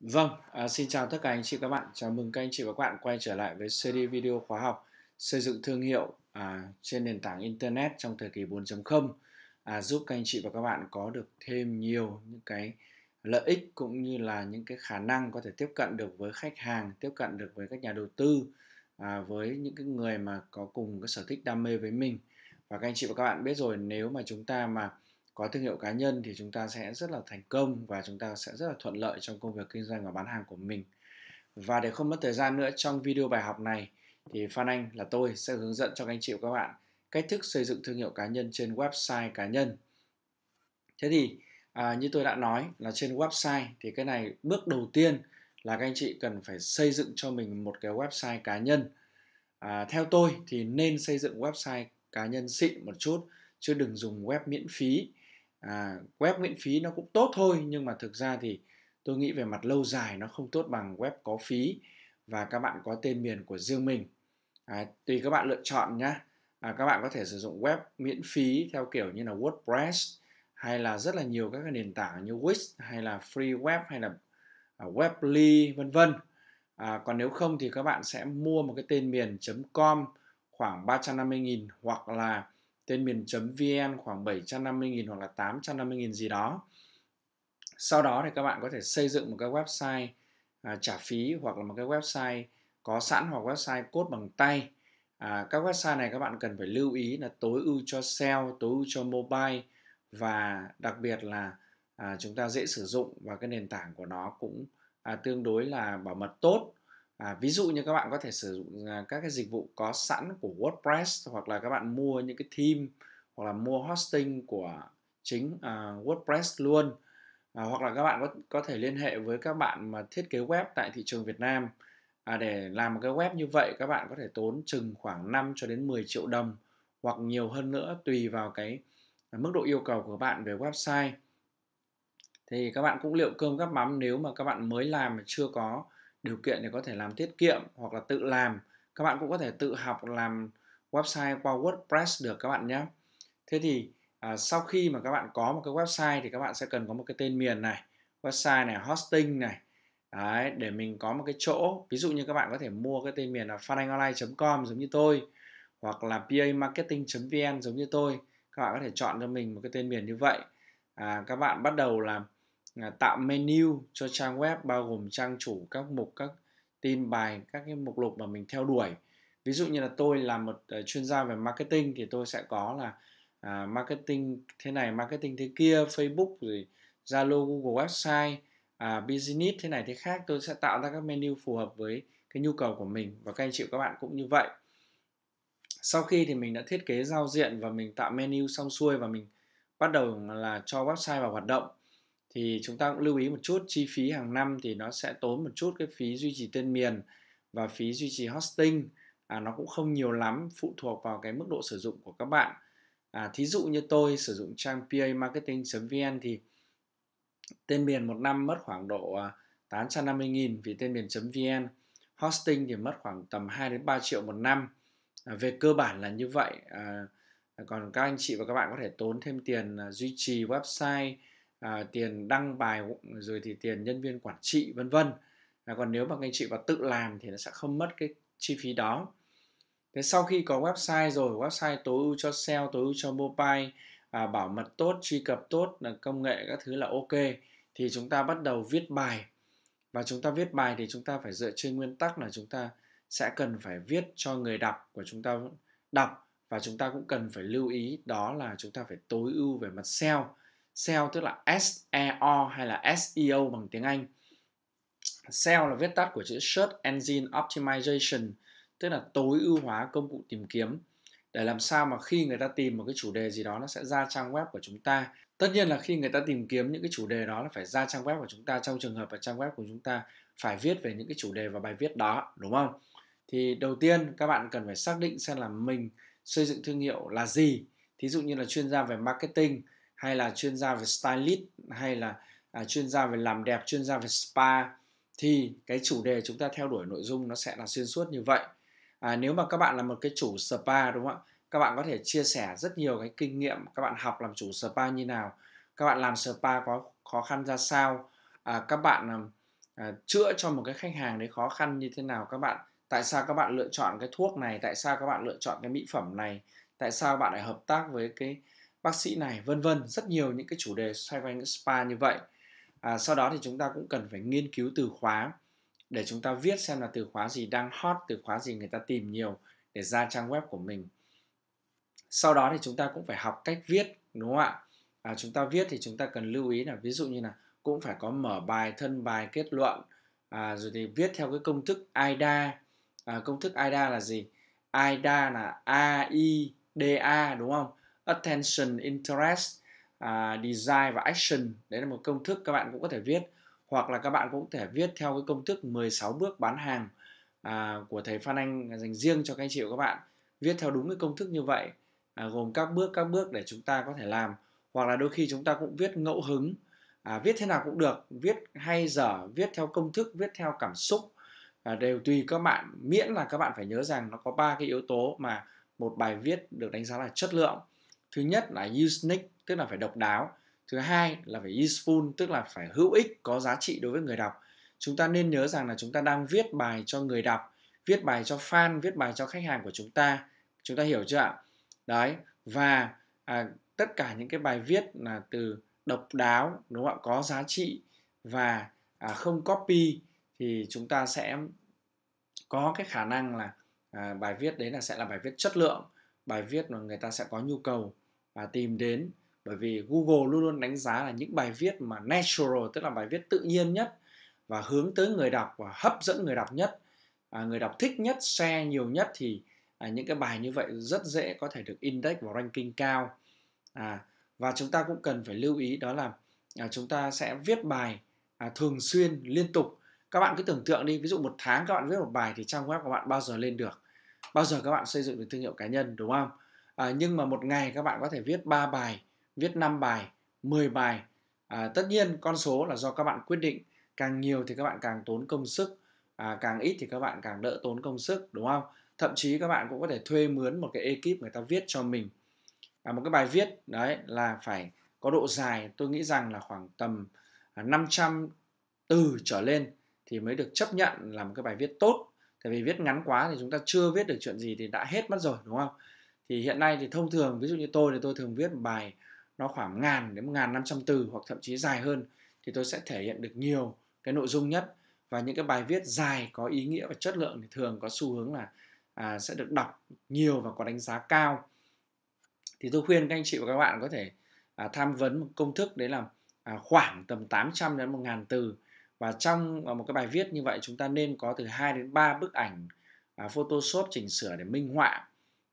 Vâng, à, xin chào tất cả anh chị các bạn. Chào mừng các anh chị và các bạn quay trở lại với series video khóa học xây dựng thương hiệu à, trên nền tảng Internet trong thời kỳ 4.0 à, giúp các anh chị và các bạn có được thêm nhiều những cái lợi ích cũng như là những cái khả năng có thể tiếp cận được với khách hàng, tiếp cận được với các nhà đầu tư, à, với những cái người mà có cùng cái sở thích đam mê với mình. Và các anh chị và các bạn biết rồi, nếu mà chúng ta mà có thương hiệu cá nhân thì chúng ta sẽ rất là thành công và chúng ta sẽ rất là thuận lợi trong công việc kinh doanh và bán hàng của mình và để không mất thời gian nữa trong video bài học này thì Phan Anh là tôi sẽ hướng dẫn cho anh chị và các bạn cách thức xây dựng thương hiệu cá nhân trên website cá nhân. Thế thì à, như tôi đã nói là trên website thì cái này bước đầu tiên là các anh chị cần phải xây dựng cho mình một cái website cá nhân. À, theo tôi thì nên xây dựng website cá nhân xịn một chút chứ đừng dùng web miễn phí à, web miễn phí nó cũng tốt thôi nhưng mà thực ra thì tôi nghĩ về mặt lâu dài nó không tốt bằng web có phí và các bạn có tên miền của riêng mình à, tùy các bạn lựa chọn nhé à, các bạn có thể sử dụng web miễn phí theo kiểu như là WordPress hay là rất là nhiều các nền tảng như Wix hay là Free Web hay là à, Webly vân vân à, còn nếu không thì các bạn sẽ mua một cái tên miền .com khoảng 350.000 hoặc là tên miền .vn khoảng 750.000 hoặc là 850.000 gì đó. Sau đó thì các bạn có thể xây dựng một cái website à, trả phí hoặc là một cái website có sẵn hoặc website cốt bằng tay. À, các website này các bạn cần phải lưu ý là tối ưu cho SEO, tối ưu cho mobile và đặc biệt là à, chúng ta dễ sử dụng và cái nền tảng của nó cũng à, tương đối là bảo mật tốt À, ví dụ như các bạn có thể sử dụng à, các cái dịch vụ có sẵn của WordPress hoặc là các bạn mua những cái theme hoặc là mua hosting của chính uh, WordPress luôn à, hoặc là các bạn có có thể liên hệ với các bạn mà thiết kế web tại thị trường Việt Nam à, để làm một cái web như vậy các bạn có thể tốn chừng khoảng 5 cho đến 10 triệu đồng hoặc nhiều hơn nữa tùy vào cái mức độ yêu cầu của bạn về website thì các bạn cũng liệu cơm gắp mắm nếu mà các bạn mới làm mà chưa có điều kiện để có thể làm tiết kiệm hoặc là tự làm các bạn cũng có thể tự học làm website qua WordPress được các bạn nhé thế thì à, sau khi mà các bạn có một cái website thì các bạn sẽ cần có một cái tên miền này website này hosting này Đấy, để mình có một cái chỗ ví dụ như các bạn có thể mua cái tên miền là fanangonline.com giống như tôi hoặc là pamarketing.vn giống như tôi các bạn có thể chọn cho mình một cái tên miền như vậy à, các bạn bắt đầu làm là tạo menu cho trang web bao gồm trang chủ các mục các tin bài các cái mục lục mà mình theo đuổi ví dụ như là tôi là một ờ, chuyên gia về marketing thì tôi sẽ có là à, marketing thế này marketing thế kia facebook rồi zalo google website à, business thế này thế khác tôi sẽ tạo ra các menu phù hợp với cái nhu cầu của mình và các anh chị các bạn cũng như vậy sau khi thì mình đã thiết kế giao diện và mình tạo menu xong xuôi và mình bắt đầu là cho website vào hoạt động thì chúng ta cũng lưu ý một chút chi phí hàng năm thì nó sẽ tốn một chút cái phí duy trì tên miền và phí duy trì hosting à, nó cũng không nhiều lắm phụ thuộc vào cái mức độ sử dụng của các bạn à, thí dụ như tôi sử dụng trang PA Marketing vn thì tên miền một năm mất khoảng độ 850.000 à, vì tên miền vn hosting thì mất khoảng tầm 2 đến 3 triệu một năm à, về cơ bản là như vậy à, còn các anh chị và các bạn có thể tốn thêm tiền à, duy trì website à, tiền đăng bài rồi thì tiền nhân viên quản trị vân vân à, còn nếu mà anh chị vào tự làm thì nó sẽ không mất cái chi phí đó thế sau khi có website rồi website tối ưu cho SEO tối ưu cho mobile à, bảo mật tốt truy cập tốt là công nghệ các thứ là ok thì chúng ta bắt đầu viết bài và chúng ta viết bài thì chúng ta phải dựa trên nguyên tắc là chúng ta sẽ cần phải viết cho người đọc của chúng ta đọc và chúng ta cũng cần phải lưu ý đó là chúng ta phải tối ưu về mặt SEO SEO tức là SEO hay là SEO bằng tiếng Anh. SEO là viết tắt của chữ Search Engine Optimization, tức là tối ưu hóa công cụ tìm kiếm để làm sao mà khi người ta tìm một cái chủ đề gì đó nó sẽ ra trang web của chúng ta. Tất nhiên là khi người ta tìm kiếm những cái chủ đề đó là phải ra trang web của chúng ta trong trường hợp là trang web của chúng ta phải viết về những cái chủ đề và bài viết đó, đúng không? Thì đầu tiên các bạn cần phải xác định xem là mình xây dựng thương hiệu là gì. Thí dụ như là chuyên gia về marketing hay là chuyên gia về stylist hay là à, chuyên gia về làm đẹp chuyên gia về spa thì cái chủ đề chúng ta theo đuổi nội dung nó sẽ là xuyên suốt như vậy à, nếu mà các bạn là một cái chủ spa đúng không ạ các bạn có thể chia sẻ rất nhiều cái kinh nghiệm các bạn học làm chủ spa như nào các bạn làm spa có khó khăn ra sao à, các bạn à, à chữa cho một cái khách hàng đấy khó khăn như thế nào các bạn tại sao các bạn lựa chọn cái thuốc này tại sao các bạn lựa chọn cái mỹ phẩm này tại sao bạn lại hợp tác với cái bác sĩ này vân vân rất nhiều những cái chủ đề xoay quanh spa như vậy à, sau đó thì chúng ta cũng cần phải nghiên cứu từ khóa để chúng ta viết xem là từ khóa gì đang hot từ khóa gì người ta tìm nhiều để ra trang web của mình sau đó thì chúng ta cũng phải học cách viết đúng không ạ à, chúng ta viết thì chúng ta cần lưu ý là ví dụ như là cũng phải có mở bài thân bài kết luận à, rồi thì viết theo cái công thức ida à, công thức ida là gì ida là A I D A đúng không attention interest uh, desire và action đấy là một công thức các bạn cũng có thể viết hoặc là các bạn cũng có thể viết theo cái công thức 16 bước bán hàng à, của thầy Phan Anh dành riêng cho các anh chị và các bạn viết theo đúng cái công thức như vậy à, gồm các bước các bước để chúng ta có thể làm hoặc là đôi khi chúng ta cũng viết ngẫu hứng à, viết thế nào cũng được viết hay dở viết theo công thức viết theo cảm xúc à, đều tùy các bạn miễn là các bạn phải nhớ rằng nó có ba cái yếu tố mà một bài viết được đánh giá là chất lượng thứ nhất là unique tức là phải độc đáo thứ hai là phải useful tức là phải hữu ích có giá trị đối với người đọc chúng ta nên nhớ rằng là chúng ta đang viết bài cho người đọc viết bài cho fan viết bài cho khách hàng của chúng ta chúng ta hiểu chưa ạ đấy và à, tất cả những cái bài viết là từ độc đáo đúng không ạ có giá trị và à, không copy thì chúng ta sẽ có cái khả năng là à, bài viết đấy là sẽ là bài viết chất lượng bài viết mà người ta sẽ có nhu cầu và tìm đến bởi vì Google luôn luôn đánh giá là những bài viết mà natural tức là bài viết tự nhiên nhất và hướng tới người đọc và hấp dẫn người đọc nhất à, người đọc thích nhất share nhiều nhất thì à, những cái bài như vậy rất dễ có thể được index vào ranking cao à, và chúng ta cũng cần phải lưu ý đó là à, chúng ta sẽ viết bài à, thường xuyên liên tục các bạn cứ tưởng tượng đi ví dụ một tháng các bạn viết một bài thì trang web của bạn bao giờ lên được bao giờ các bạn xây dựng được thương hiệu cá nhân đúng không à, nhưng mà một ngày các bạn có thể viết 3 bài viết 5 bài 10 bài à, tất nhiên con số là do các bạn quyết định càng nhiều thì các bạn càng tốn công sức à, càng ít thì các bạn càng đỡ tốn công sức đúng không thậm chí các bạn cũng có thể thuê mướn một cái ekip người ta viết cho mình à, một cái bài viết đấy là phải có độ dài tôi nghĩ rằng là khoảng tầm 500 à, từ trở lên thì mới được chấp nhận làm cái bài viết tốt tại vì viết ngắn quá thì chúng ta chưa viết được chuyện gì thì đã hết mất rồi đúng không thì hiện nay thì thông thường ví dụ như tôi thì tôi thường viết một bài nó khoảng ngàn đến ngàn năm trăm từ hoặc thậm chí dài hơn thì tôi sẽ thể hiện được nhiều cái nội dung nhất và những cái bài viết dài có ý nghĩa và chất lượng thì thường có xu hướng là à, sẽ được đọc nhiều và có đánh giá cao thì tôi khuyên các anh chị và các bạn có thể à, tham vấn một công thức đấy là à, khoảng tầm 800 đến 1.000 từ và trong à, một cái bài viết như vậy chúng ta nên có từ 2 đến 3 bức ảnh uh, Photoshop chỉnh sửa để minh họa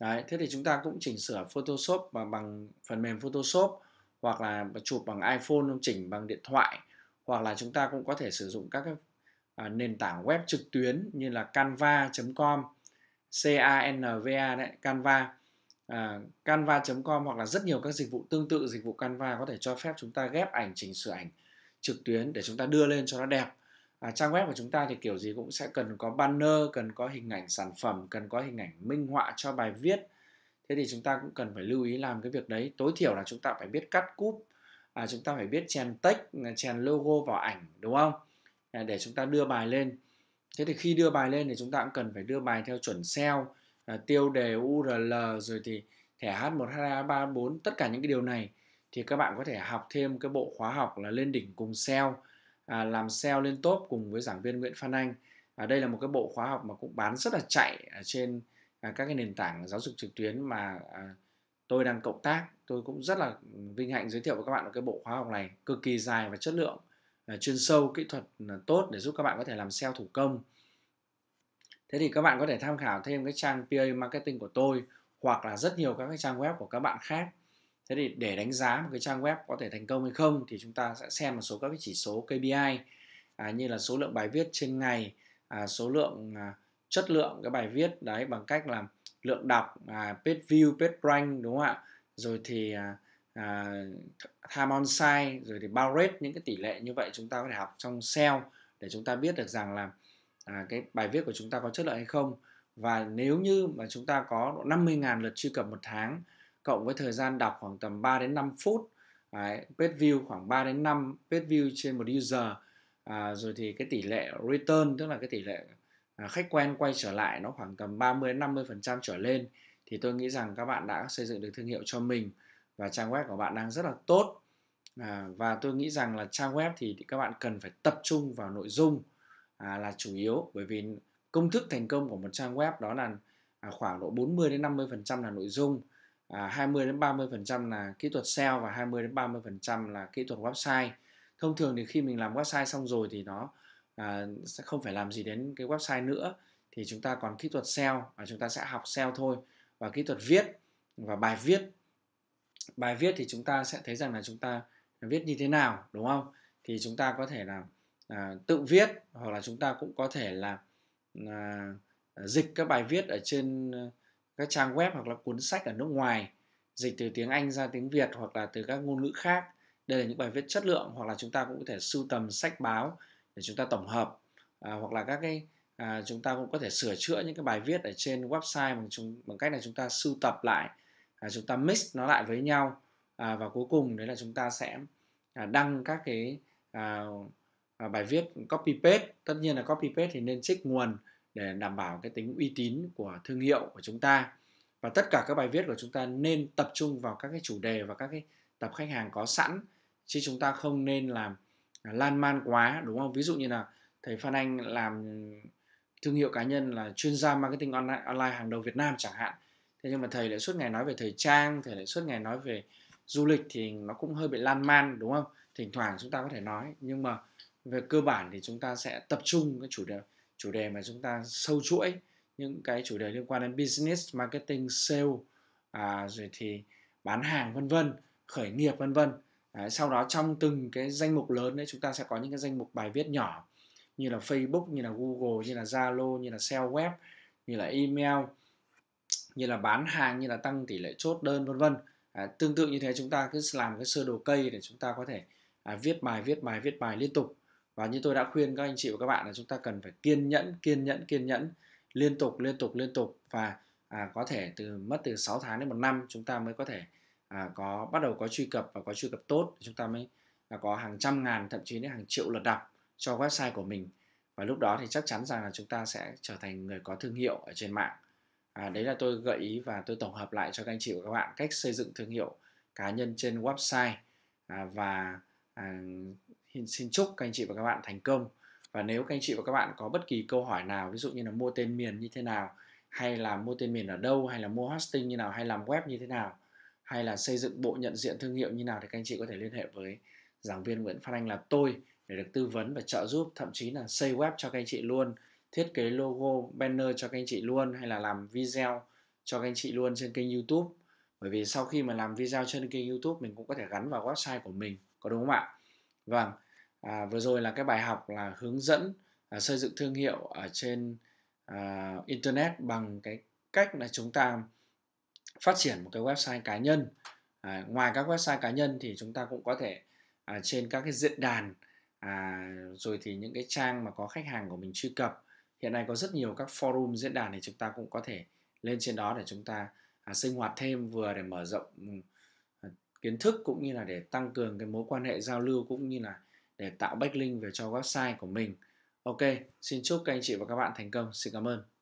Đấy, thế thì chúng ta cũng chỉnh sửa Photoshop và bằng phần mềm Photoshop hoặc là chụp bằng iPhone chỉnh bằng điện thoại hoặc là chúng ta cũng có thể sử dụng các cái à, nền tảng web trực tuyến như là canva.com canva đấy canva uh, canva.com hoặc là rất nhiều các dịch vụ tương tự dịch vụ canva có thể cho phép chúng ta ghép ảnh chỉnh sửa ảnh trực tuyến để chúng ta đưa lên cho nó đẹp à, trang web của chúng ta thì kiểu gì cũng sẽ cần có banner cần có hình ảnh sản phẩm cần có hình ảnh minh họa cho bài viết thế thì chúng ta cũng cần phải lưu ý làm cái việc đấy tối thiểu là chúng ta phải biết cắt cúp à, chúng ta phải biết chèn text chèn logo vào ảnh đúng không à, để chúng ta đưa bài lên thế thì khi đưa bài lên thì chúng ta cũng cần phải đưa bài theo chuẩn SEO à, tiêu đề URL rồi thì thẻ H1 H2 H3 tất cả những cái điều này thì các bạn có thể học thêm cái bộ khóa học là lên đỉnh cùng SEO à, làm SEO lên top cùng với giảng viên Nguyễn Phan Anh à, đây là một cái bộ khóa học mà cũng bán rất là chạy ở trên à, các cái nền tảng giáo dục trực tuyến mà à, tôi đang cộng tác tôi cũng rất là vinh hạnh giới thiệu với các bạn cái bộ khóa học này cực kỳ dài và chất lượng à, chuyên sâu kỹ thuật à, tốt để giúp các bạn có thể làm SEO thủ công thế thì các bạn có thể tham khảo thêm cái trang PA marketing của tôi hoặc là rất nhiều các cái trang web của các bạn khác thế thì để đánh giá một cái trang web có thể thành công hay không thì chúng ta sẽ xem một số các cái chỉ số KPI à, như là số lượng bài viết trên ngày à, số lượng à, chất lượng cái bài viết đấy bằng cách là lượng đọc à, page view page rank đúng không ạ rồi thì à, à, time on site rồi thì bao rate những cái tỷ lệ như vậy chúng ta có thể học trong SEO để chúng ta biết được rằng là à, cái bài viết của chúng ta có chất lượng hay không và nếu như mà chúng ta có 50.000 lượt truy cập một tháng cộng với thời gian đọc khoảng tầm 3 đến 5 phút Đấy, page view khoảng 3 đến 5 page view trên một user à, rồi thì cái tỷ lệ return tức là cái tỷ lệ à, khách quen quay trở lại nó khoảng tầm 30 đến 50 phần trăm trở lên thì tôi nghĩ rằng các bạn đã xây dựng được thương hiệu cho mình và trang web của bạn đang rất là tốt à, và tôi nghĩ rằng là trang web thì, thì các bạn cần phải tập trung vào nội dung à, là chủ yếu bởi vì công thức thành công của một trang web đó là à, khoảng độ 40 đến 50 phần trăm là nội dung 20 à, đến 30% là kỹ thuật SEO và 20 đến 30% là kỹ thuật website. Thông thường thì khi mình làm website xong rồi thì nó à, sẽ không phải làm gì đến cái website nữa thì chúng ta còn kỹ thuật SEO và chúng ta sẽ học SEO thôi và kỹ thuật viết và bài viết. Bài viết thì chúng ta sẽ thấy rằng là chúng ta viết như thế nào đúng không? Thì chúng ta có thể là à, tự viết hoặc là chúng ta cũng có thể là à, dịch các bài viết ở trên các trang web hoặc là cuốn sách ở nước ngoài dịch từ tiếng Anh ra tiếng Việt hoặc là từ các ngôn ngữ khác. Đây là những bài viết chất lượng hoặc là chúng ta cũng có thể sưu tầm sách báo để chúng ta tổng hợp à, hoặc là các cái à, chúng ta cũng có thể sửa chữa những cái bài viết ở trên website bằng chúng bằng cách là chúng ta sưu tập lại à, chúng ta mix nó lại với nhau à, và cuối cùng đấy là chúng ta sẽ à, đăng các cái à, à, bài viết copy paste tất nhiên là copy paste thì nên trích nguồn để đảm bảo cái tính uy tín của thương hiệu của chúng ta và tất cả các bài viết của chúng ta nên tập trung vào các cái chủ đề và các cái tập khách hàng có sẵn chứ chúng ta không nên làm lan man quá đúng không ví dụ như là thầy Phan Anh làm thương hiệu cá nhân là chuyên gia marketing online, hàng đầu Việt Nam chẳng hạn thế nhưng mà thầy lại suốt ngày nói về thời trang thầy lại suốt ngày nói về du lịch thì nó cũng hơi bị lan man đúng không thỉnh thoảng chúng ta có thể nói nhưng mà về cơ bản thì chúng ta sẽ tập trung cái chủ đề chủ đề mà chúng ta sâu chuỗi những cái chủ đề liên quan đến business marketing sale à, rồi thì bán hàng vân vân khởi nghiệp vân vân à, sau đó trong từng cái danh mục lớn đấy chúng ta sẽ có những cái danh mục bài viết nhỏ như là Facebook như là Google như là Zalo như là sale web như là email như là bán hàng như là tăng tỷ lệ chốt đơn vân vân à, tương tự như thế chúng ta cứ làm cái sơ đồ cây để chúng ta có thể à, viết bài viết bài viết bài liên tục và như tôi đã khuyên các anh chị và các bạn là chúng ta cần phải kiên nhẫn kiên nhẫn kiên nhẫn liên tục liên tục liên tục và à, có thể từ mất từ 6 tháng đến một năm chúng ta mới có thể à, có bắt đầu có truy cập và có truy cập tốt chúng ta mới là có hàng trăm ngàn thậm chí đến hàng triệu lượt đọc cho website của mình và lúc đó thì chắc chắn rằng là chúng ta sẽ trở thành người có thương hiệu ở trên mạng à, đấy là tôi gợi ý và tôi tổng hợp lại cho các anh chị và các bạn cách xây dựng thương hiệu cá nhân trên website à, và à, thì xin chúc các anh chị và các bạn thành công và nếu các anh chị và các bạn có bất kỳ câu hỏi nào ví dụ như là mua tên miền như thế nào hay là mua tên miền ở đâu hay là mua hosting như nào hay làm web như thế nào hay là xây dựng bộ nhận diện thương hiệu như nào thì các anh chị có thể liên hệ với giảng viên Nguyễn Phan Anh là tôi để được tư vấn và trợ giúp thậm chí là xây web cho các anh chị luôn thiết kế logo banner cho các anh chị luôn hay là làm video cho các anh chị luôn trên kênh YouTube bởi vì sau khi mà làm video trên kênh YouTube mình cũng có thể gắn vào website của mình có đúng không ạ? Vâng, à, vừa rồi là cái bài học là hướng dẫn à, xây dựng thương hiệu ở trên à, internet bằng cái cách là chúng ta phát triển một cái website cá nhân à, ngoài các website cá nhân thì chúng ta cũng có thể à, trên các cái diễn đàn à, rồi thì những cái trang mà có khách hàng của mình truy cập hiện nay có rất nhiều các forum diễn đàn thì chúng ta cũng có thể lên trên đó để chúng ta à, sinh hoạt thêm vừa để mở rộng ừ, à, kiến thức cũng như là để tăng cường cái mối quan hệ giao lưu cũng như là để tạo backlink về cho website của mình ok xin chúc các anh chị và các bạn thành công xin cảm ơn